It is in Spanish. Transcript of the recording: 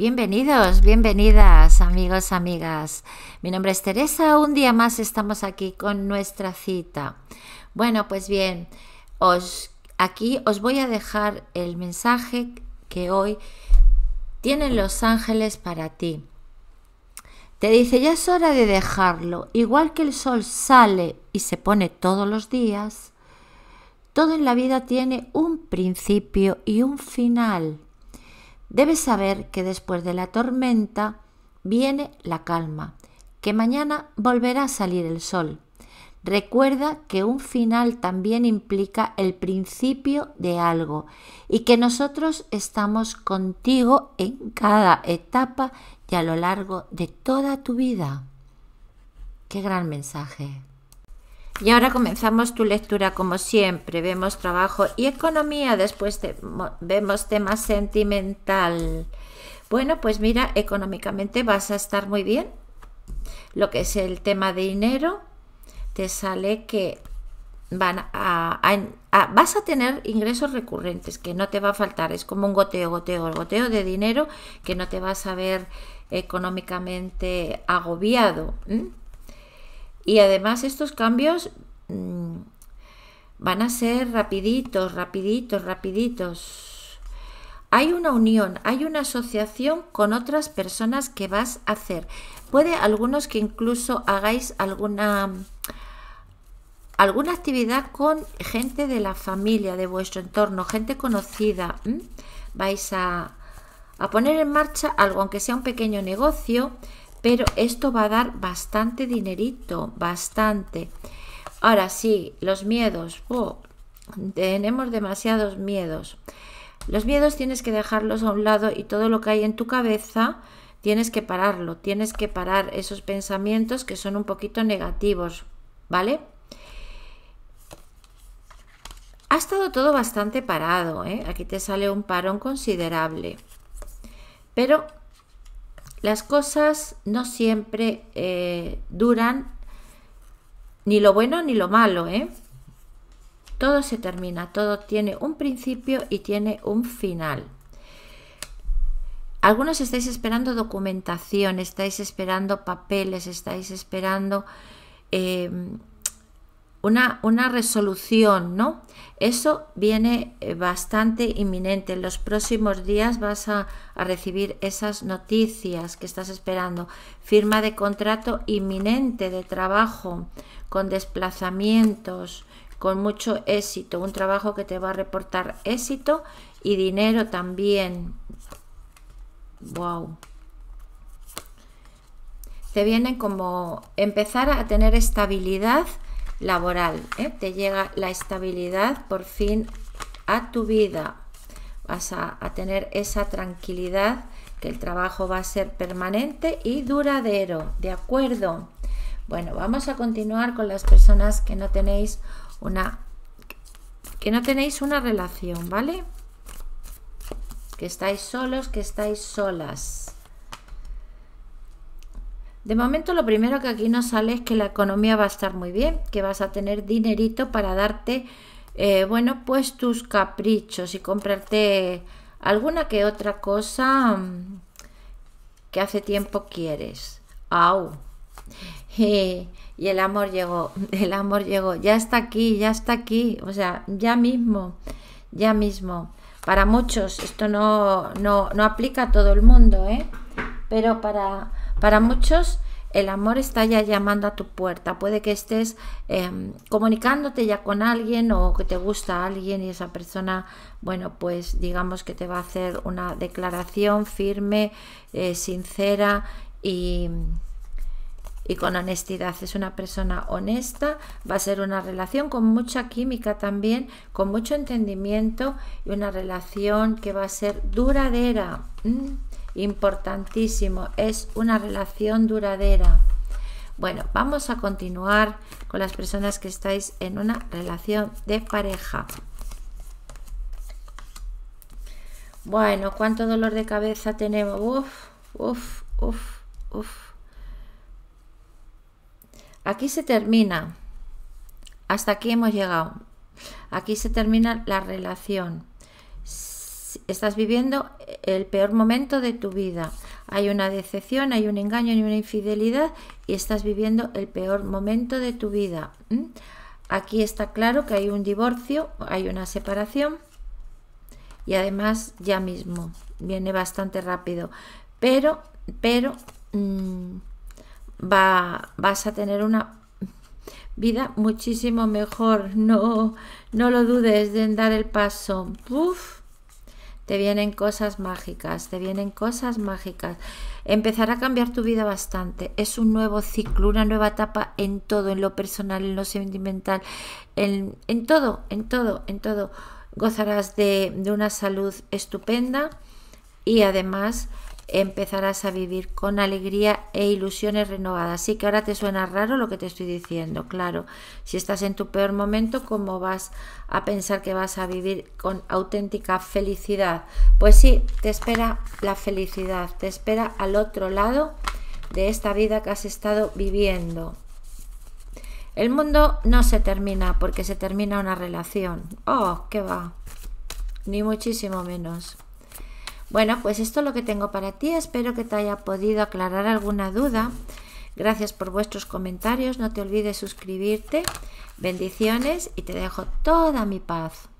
Bienvenidos, bienvenidas, amigos, amigas. Mi nombre es Teresa. Un día más estamos aquí con nuestra cita. Bueno, pues bien, os, aquí os voy a dejar el mensaje que hoy tienen los ángeles para ti. Te dice, ya es hora de dejarlo. Igual que el sol sale y se pone todos los días, todo en la vida tiene un principio y un final. Debes saber que después de la tormenta viene la calma, que mañana volverá a salir el sol. Recuerda que un final también implica el principio de algo y que nosotros estamos contigo en cada etapa y a lo largo de toda tu vida. Qué gran mensaje. Y ahora comenzamos tu lectura como siempre. Vemos trabajo y economía, después vemos tema sentimental. Bueno, pues mira, económicamente vas a estar muy bien. Lo que es el tema de dinero, te sale que van a, vas a tener ingresos recurrentes que no te va a faltar. Es como un goteo, goteo, goteo de dinero que no te vas a ver económicamente agobiado. Y además estos cambios mm, van a ser rapiditos, rapiditos, rapiditos. Hay una unión, hay una asociación con otras personas que vas a hacer. Puede algunos que incluso hagáis alguna alguna actividad con gente de la familia, de vuestro entorno, gente conocida. Vais a, a poner en marcha algo, aunque sea un pequeño negocio, pero esto va a dar bastante dinerito, bastante. Ahora sí, los miedos. Oh, tenemos demasiados miedos. Los miedos tienes que dejarlos a un lado y todo lo que hay en tu cabeza tienes que pararlo, tienes que parar esos pensamientos que son un poquito negativos, ¿vale? Ha estado todo bastante parado, ¿eh? aquí te sale un parón considerable, pero las cosas no siempre eh, duran ni lo bueno ni lo malo, ¿eh? Todo se termina, todo tiene un principio y tiene un final. Algunos estáis esperando documentación, estáis esperando papeles, estáis esperando eh, una, resolución, ¿no? Eso viene eh, bastante inminente. En los próximos días vas a, recibir esas noticias que estás esperando. Firma de contrato inminente de trabajo, con desplazamientos, con mucho éxito. Un trabajo que te va a reportar éxito y dinero también. ¡Wow! Te viene como empezar a tener estabilidad laboral. ¿eh? Te llega la estabilidad por fin a tu vida. Vas a, a tener esa tranquilidad que el trabajo va a ser permanente y duradero. ¿De acuerdo? Bueno, vamos a continuar con las personas que no tenéis una que no tenéis una relación, ¿vale? Que estáis solos, que estáis solas. De momento lo primero que aquí nos sale es que la economía va a estar muy bien, que vas a tener dinerito para darte, eh, bueno, pues tus caprichos y comprarte alguna que otra cosa mm, que hace tiempo quieres. ¡Au! Y, el amor llegó, el amor llegó, ya está aquí, ya está aquí, o sea, ya mismo, ya mismo. Para muchos, esto no, no, no aplica a todo el mundo, ¿eh? Pero para para muchos, el amor está ya llamando a tu puerta. Puede que estés em, comunicándote ya con alguien o que te gusta alguien y esa persona, bueno, pues digamos que te va a hacer una declaración firme, eh, sincera y, con honestidad. Es una persona honesta, va a ser una relación con mucha química también, con mucho entendimiento y una relación que va a ser duradera. Mm importantísimo, es una relación duradera. Bueno, vamos a continuar con las personas que estáis en una relación de pareja. Bueno, cuánto dolor de cabeza tenemos. Uf, uf, uf, uf. Aquí se termina. Hasta aquí hemos llegado. Aquí se termina la relación. Estás viviendo el peor momento de tu vida. Hay una decepción, hay un engaño y una infidelidad y estás viviendo el peor momento de tu vida. Aquí está claro que hay un divorcio, hay una separación y además ya mismo, viene bastante rápido. Pero, pero mm, va, vas a tener una vida muchísimo mejor. No, no lo dudes de dar el paso te vienen cosas mágicas, te vienen cosas mágicas. Empezará a cambiar tu vida bastante. Es un nuevo ciclo, una nueva etapa en todo, en lo personal, en lo sentimental, en, en todo, en todo, en todo. Gozarás de, de una salud estupenda y además empezarás a vivir con alegría e ilusiones renovadas. Sí que ahora te suena raro lo que te estoy diciendo, claro. Si estás en tu peor momento, ¿cómo vas a pensar que vas a vivir con auténtica felicidad? Pues sí, te espera la felicidad, te espera al otro lado de esta vida que has estado viviendo. El mundo no se termina porque se termina una relación. Oh, qué va. Ni muchísimo menos. Bueno, pues esto es lo que tengo para ti. Espero que te haya podido aclarar alguna duda. Gracias por vuestros comentarios. No te olvides suscribirte. Bendiciones y te dejo toda mi paz.